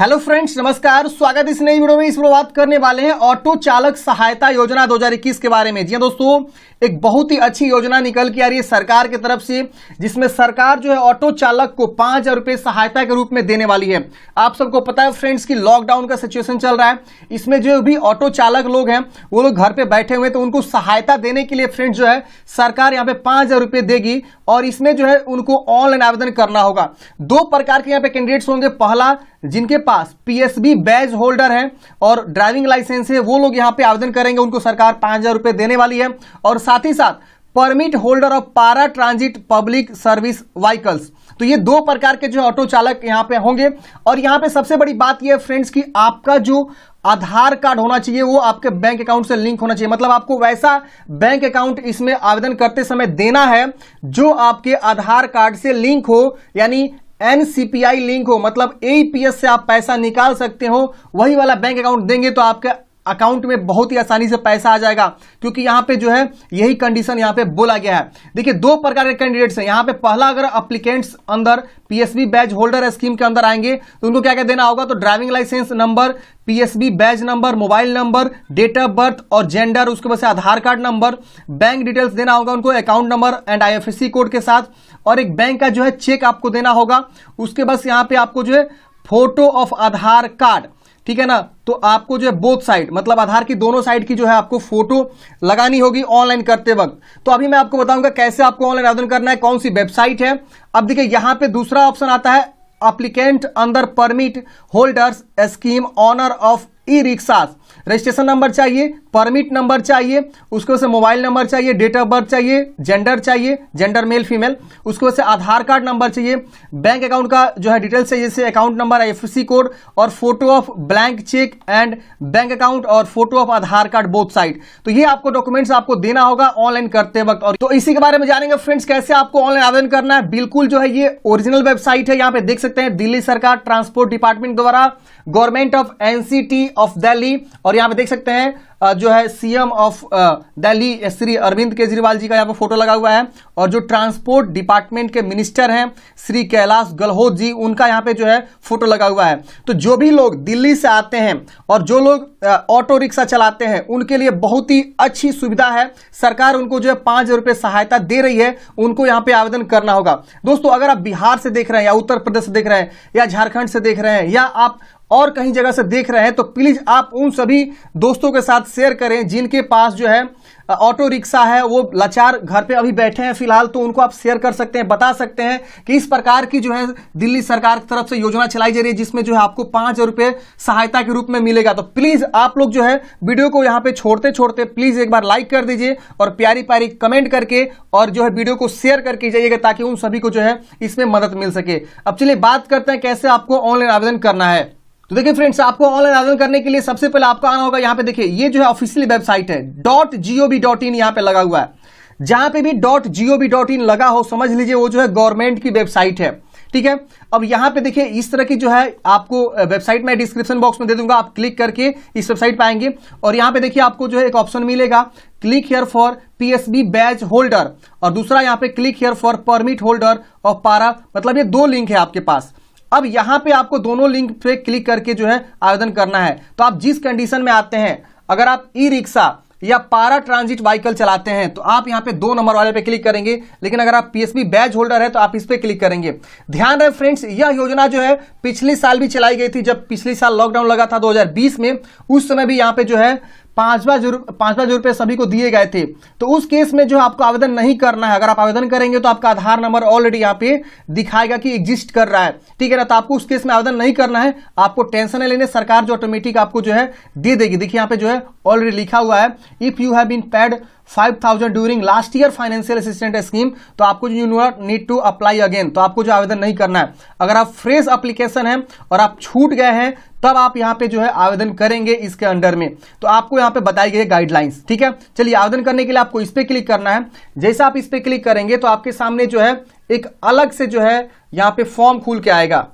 hello friends नमस्कार स्वागत है इस नई वीडियो में इस वीडियो बात करने वाले हैं ऑटो चालक सहायता योजना 2021 के बारे में जी हाँ दोस्तों एक बहुत ही अच्छी योजना निकल के आ रही है सरकार की तरफ से जिसमें सरकार जो है ऑटो चालक को पांच हजार रुपये सहायता के रूप में देने वाली है आप सबको पता है फ्रेंड्स की लॉकडाउन का सिचुएशन चल रहा है इसमें जो भी ऑटो चालक लोग हैं वो लोग घर पर बैठे हुए तो उनको सहायता देने के लिए फ्रेंड्स जो है सरकार यहाँ पे पांच देगी और इसमें जो है उनको ऑनलाइन आवेदन करना होगा दो प्रकार के यहाँ पे कैंडिडेट्स होंगे पहला जिनके पास पीएसबी बैज होल्डर है और ड्राइविंग लाइसेंस है वो लोग यहाँ पे आवेदन करेंगे उनको सरकार पांच हजार रुपये देने वाली है और साथ ही साथ permit holder of para transit public service vehicles तो ये दो प्रकार के जो ऑटो चालक यहाँ पे होंगे और यहाँ पे सबसे बड़ी बात यह है फ्रेंड्स कि आपका जो आधार कार्ड होना चाहिए वो आपके बैंक अकाउंट से लिंक होना चाहिए मतलब आपको वैसा बैंक अकाउंट इसमें आवेदन करते समय देना है जो आपके आधार कार्ड से लिंक हो यानी एनसीपीआई लिंक हो मतलब एपीएस से आप पैसा निकाल सकते हो वही वाला बैंक अकाउंट देंगे तो आपका अकाउंट में बहुत ही आसानी से पैसा आ जाएगा क्योंकि यहां पे जो है यही कंडीशन यहाँ पे बोला गया है देखिए दो प्रकार के कैंडिडेट्स हैं यहाँ पे पहला अगर अप्लीकेंट्स अंदर पीएसबी बैच होल्डर स्कीम के अंदर आएंगे तो उनको क्या क्या देना होगा तो driving licence number PSB batch number mobile number date of birth और जेंडर उसके बाद से Aadhaar card number bank details देना होगा उनको account number and IFSC code के साथ और एक बैंक का जो है चेक आपको देना होगा उसके बस यहाँ पे आपको जो है फोटो ऑफ आधार कार्ड ठीक है ना तो आपको जो है बोथ साइड मतलब आधार की दोनों साइड की जो है आपको फोटो लगानी होगी ऑनलाइन करते वक्त तो अभी मैं आपको बताऊंगा कैसे आपको ऑनलाइन आवेदन करना है कौन सी वेबसाइट है अब देखिए यहां पे दूसरा ऑप्शन आता है अप्लीकेंट अंदर permit holders scheme owner of E rickshaws registration number चाहिए परमिट नंबर चाहिए उसके वजह से मोबाइल नंबर चाहिए डेट ऑफ बर्थ चाहिए जेंडर चाहिए जेंडर मेल फीमेल उसके वजह से आधार कार्ड नंबर चाहिए बैंक अकाउंट का जो है डिटेल्स चाहिए जैसे अकाउंट नंबर आई कोड और photo of blank cheque and bank account और photo of Aadhaar card both side तो ये आपको डॉक्यूमेंट्स आपको देना होगा ऑनलाइन करते वक्त और तो इसी के बारे में जानेंगे फ्रेंड्स कैसे आपको ऑनलाइन आवेदन करना है बिल्कुल जो है ये ओरिजिनल वेबसाइट है यहाँ पे देख सकते हैं दिल्ली सरकार ट्रांसपोर्ट डिपार्टमेंट द्वारा government of NCT of Delhi और यहाँ पे देख सकते हैं जो है सीएम ऑफ दिल्ली श्री अरविंद केजरीवाल जी का यहाँ पे फोटो लगा हुआ है और जो ट्रांसपोर्ट डिपार्टमेंट के मिनिस्टर हैं श्री कैलाश गलहोत जी उनका यहाँ पे जो है फोटो लगा हुआ है तो जो भी लोग दिल्ली से आते हैं और जो लोग ऑटो रिक्शा चलाते हैं उनके लिए बहुत ही अच्छी सुविधा है सरकार उनको जो है पाँच सहायता दे रही है उनको यहाँ पर आवेदन करना होगा दोस्तों अगर आप बिहार से देख रहे हैं या उत्तर प्रदेश से देख रहे हैं या झारखंड से देख रहे हैं या आप और कहीं जगह से देख रहे हैं तो प्लीज़ आप उन सभी दोस्तों के साथ शेयर करें जिनके पास जो है ऑटो रिक्शा है वो लाचार घर पे अभी बैठे हैं फिलहाल तो उनको आप शेयर कर सकते हैं बता सकते हैं कि इस प्रकार की जो है दिल्ली सरकार की तरफ से योजना चलाई जा रही है जिसमें जो है आपको पाँच हज़ार रुपये सहायता के रूप में मिलेगा तो प्लीज़ आप लोग जो है वीडियो को यहाँ पे छोड़ते छोड़ते प्लीज़ एक बार लाइक कर दीजिए और प्यारी प्यारी कमेंट करके और जो है वीडियो को शेयर करके जाइएगा ताकि उन सभी को जो है इसमें मदद मिल सके अब चलिए बात करते हैं कैसे आपको ऑनलाइन आवेदन करना है तो देखिए फ्रेंड्स आपको ऑनलाइन आवेदन करने के लिए सबसे पहले आपको आना होगा यहाँ पे देखिए ये जो है ऑफिशियल वेबसाइट है dot G B dot in यहाँ पे लगा हुआ है जहां पे भी dot G B dot in लगा हो समझ लीजिए वो जो है गवर्नमेंट की वेबसाइट है ठीक है अब यहाँ पे देखिए इस तरह की जो है आपको वेबसाइट मैं डिस्क्रिप्शन बॉक्स में दे दूंगा आप क्लिक करके इस वेबसाइट पे आएंगे और यहाँ पे देखिए आपको जो है एक ऑप्शन मिलेगा click here for PSB batch holder और दूसरा यहाँ पे click here for permit holder और पारा मतलब ये दो लिंक है आपके पास अब यहां पे आपको दोनों लिंक पे क्लिक करके जो है आवेदन करना है तो आप जिस कंडीशन में आते हैं अगर आप ई रिक्शा या पारा ट्रांजिट व्हीकल चलाते हैं तो आप यहां पे दो नंबर वाले पे क्लिक करेंगे लेकिन अगर आप पीएसबी बैच होल्डर है तो आप इस पे क्लिक करेंगे ध्यान रहे फ्रेंड्स यह योजना जो है पिछले साल भी चलाई गई थी जब पिछले साल लॉकडाउन लगा था 2020 में उस समय भी यहां पे जो है पांचवा पांचवा जो सभी को दिए गए थे तो उस केस में जो आपको आवेदन नहीं करना है अगर आप आवेदन करेंगे तो आपका आधार नंबर ऑलरेडी यहाँ पे दिखाएगा कि एग्जिस्ट कर रहा है ठीक है ना तो आपको उस केस में आवेदन नहीं करना है आपको टेंशन नहीं लेने सरकार जो ऑटोमेटिक आपको जो है दे देगी देखिए यहाँ पे जो है ऑलरेडी लिखा हुआ है if you have been paid five thousand during last year financial assistant scheme तो आपको you not need to apply again तो आपको जो आवेदन नहीं करना है अगर आप फ्रेश अप्लीकेशन है और आप छूट गए हैं तब आप यहाँ पे जो है आवेदन करेंगे इसके अंडर में तो आपको यहाँ पे बताई गई गाइडलाइंस ठीक है चलिए आवेदन करने के लिए आपको इस पर क्लिक करना है जैसे आप इस पर क्लिक करेंगे तो आपके सामने जो है एक अलग से जो है यहाँ पे फॉर्म खुल के आएगा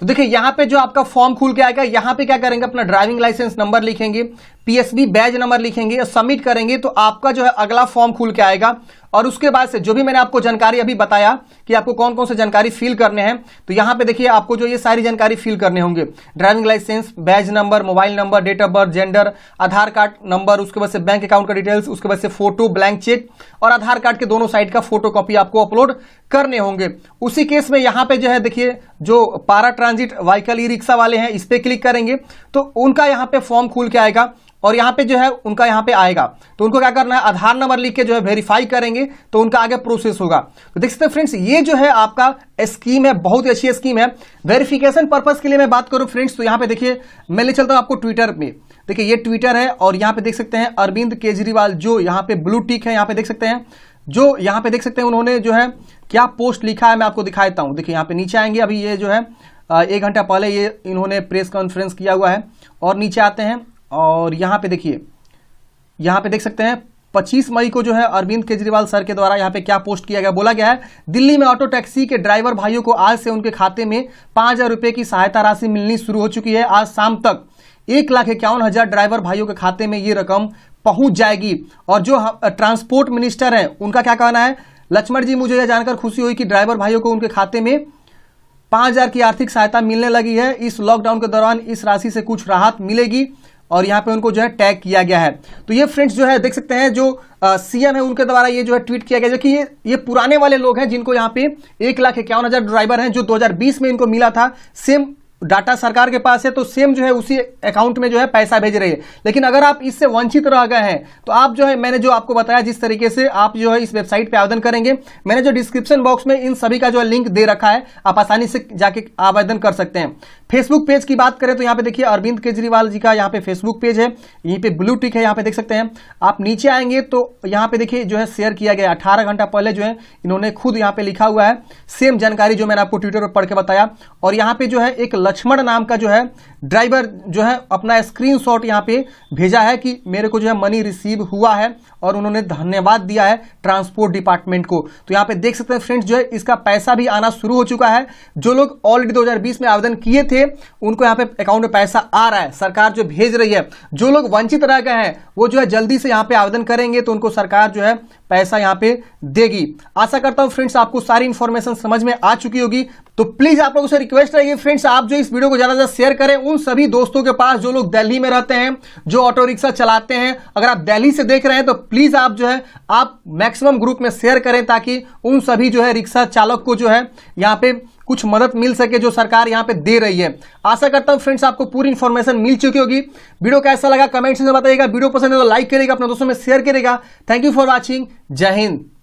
तो देखिए यहाँ पे जो आपका फॉर्म खुल के आएगा यहाँ पे क्या करेंगे अपना ड्राइविंग लाइसेंस नंबर लिखेंगे पीएसबी बैज नंबर लिखेंगे और सबमिट करेंगे तो आपका जो है अगला फॉर्म खुल के आएगा और उसके बाद से जो भी मैंने आपको जानकारी अभी बताया कि आपको कौन कौन से जानकारी फिल करने हैं तो यहां पे देखिए आपको जो ये सारी जानकारी फिल करने होंगे driving licence badge number mobile number date of birth gender Aadhaar card number उसके बाद से बैंक अकाउंट का डिटेल्स उसके बाद से फोटो ब्लैंक चेक और आधार कार्ड के दोनों साइड का फोटो कॉपी आपको अपलोड करने होंगे उसी केस में यहाँ पे जो है देखिए जो पारा ट्रांजिट व्हीकल ई रिक्शा वाले हैं इस पर क्लिक करेंगे तो उनका यहाँ पे फॉर्म खुल के आएगा और यहाँ पे जो है उनका यहाँ पे आएगा तो उनको क्या करना है आधार नंबर लिख के जो है वेरीफाई करेंगे तो उनका आगे प्रोसेस होगा तो देख सकते हैं फ्रेंड्स ये जो है आपका स्कीम है बहुत ही अच्छी स्कीम है वेरिफिकेशन पर्पज के लिए मैं बात करूँ फ्रेंड्स तो यहाँ पे देखिए मैं ले चलता हूँ आपको ट्विटर में देखिए ये ट्विटर है और यहाँ पे देख सकते हैं अरविंद केजरीवाल जो यहाँ पे ब्लू टिक है यहाँ पे देख सकते हैं जो यहाँ पे देख सकते हैं उन्होंने जो है क्या पोस्ट लिखा है मैं आपको दिखा देता हूँ देखिए यहाँ पे नीचे आएंगे अभी ये जो है एक घंटा पहले ये इन्होंने प्रेस कॉन्फ्रेंस किया हुआ है और नीचे आते हैं और यहाँ पे देखिए यहाँ पे देख सकते हैं 25 मई को जो है अरविंद केजरीवाल सर के द्वारा यहाँ पे क्या पोस्ट किया गया बोला गया है दिल्ली में ऑटो टैक्सी के ड्राइवर भाइयों को आज से उनके खाते में पाँच हज़ार रुपये की सहायता राशि मिलनी शुरू हो चुकी है आज शाम तक एक लाख इक्यावन हज़ार ड्राइवर भाइयों के खाते में ये रकम पहुंच जाएगी और जो ट्रांसपोर्ट मिनिस्टर हैं उनका क्या कहना है लक्ष्मण जी मुझे यह जानकर खुशी हुई कि ड्राइवर भाइयों को उनके खाते में पाँच हज़ार की आर्थिक सहायता मिलने लगी है इस लॉकडाउन के दौरान इस राशि से कुछ राहत मिलेगी और यहाँ पे उनको जो है टैग किया गया है तो ये फ्रेंड्स जो है देख सकते हैं जो सीएम है उनके द्वारा ये जो है ट्वीट किया गया जो कि ये ये पुराने वाले लोग हैं जिनको यहाँ पे एक लाख इक्यावन हज़ार ड्राइवर हैं जो 2020 में इनको मिला था सेम डाटा सरकार के पास है तो सेम जो है उसी अकाउंट में जो है पैसा भेज रही है लेकिन अगर आप इससे वंचित रह गए हैं तो आप जो है मैंने जो आपको बताया जिस तरीके से आप जो है इस वेबसाइट पे आवेदन करेंगे मैंने जो डिस्क्रिप्शन बॉक्स में इन सभी का जो है लिंक दे रखा है आप आसानी से जाके आवेदन कर सकते हैं फेसबुक पेज की बात करें तो यहाँ पे देखिए अरविंद केजरीवाल जी का यहाँ पे फेसबुक पेज है यहीं पे ब्लू टिक है यहाँ पे देख सकते हैं आप नीचे आएंगे तो यहाँ पे देखिए जो है शेयर किया गया अठारह घंटा पहले जो है इन्होंने खुद यहाँ पे लिखा हुआ है सेम जानकारी जो मैंने आपको ट्विटर पर पढ़ के बताया और यहाँ पे जो है एक लक्ष्मण नाम का जो है ड्राइवर जो है अपना स्क्रीन शॉट यहाँ पे भेजा है कि मेरे को जो है मनी रिसीव हुआ है और उन्होंने धन्यवाद दिया है ट्रांसपोर्ट डिपार्टमेंट को तो यहाँ पे देख सकते हैं फ्रेंड्स जो है इसका पैसा भी आना शुरू हो चुका है जो लोग ऑलरेडी दो में आवेदन किए थे लिए उनको यहाँ पे अकाउंट में पैसा आ रहा है सरकार जो भेज रही है जो लोग वंचित रह गए हैं वो जो है जल्दी से यहाँ पे आवेदन करेंगे तो उनको सरकार जो है पैसा यहाँ पे देगी आशा करता हूँ फ्रेंड्स आपको सारी इन्फॉर्मेशन समझ में आ चुकी होगी तो प्लीज आप लोगों से रिक्वेस्ट रहेगी फ्रेंड्स आप जो इस वीडियो को ज्यादा से शेयर करें उन सभी दोस्तों के पास जो लोग दिल्ली में रहते हैं जो ऑटो रिक्शा चलाते हैं अगर आप दिल्ली से देख रहे हैं तो प्लीज आप जो है आप मैक्सिमम ग्रुप में शेयर करें ताकि उन सभी जो है रिक्शा चालक को जो है यहाँ पे कुछ मदद मिल सके जो सरकार यहाँ पे दे रही है आशा करता हूँ फ्रेंड्स आपको पूरी इन्फॉर्मेशन मिल चुकी होगी वीडियो कैसा लगा कमेंट से बताइएगा वीडियो पसंद है तो लाइक करेगा अपने दोस्तों में शेयर करेगा थैंक यू फॉर वॉचिंग जय हिंद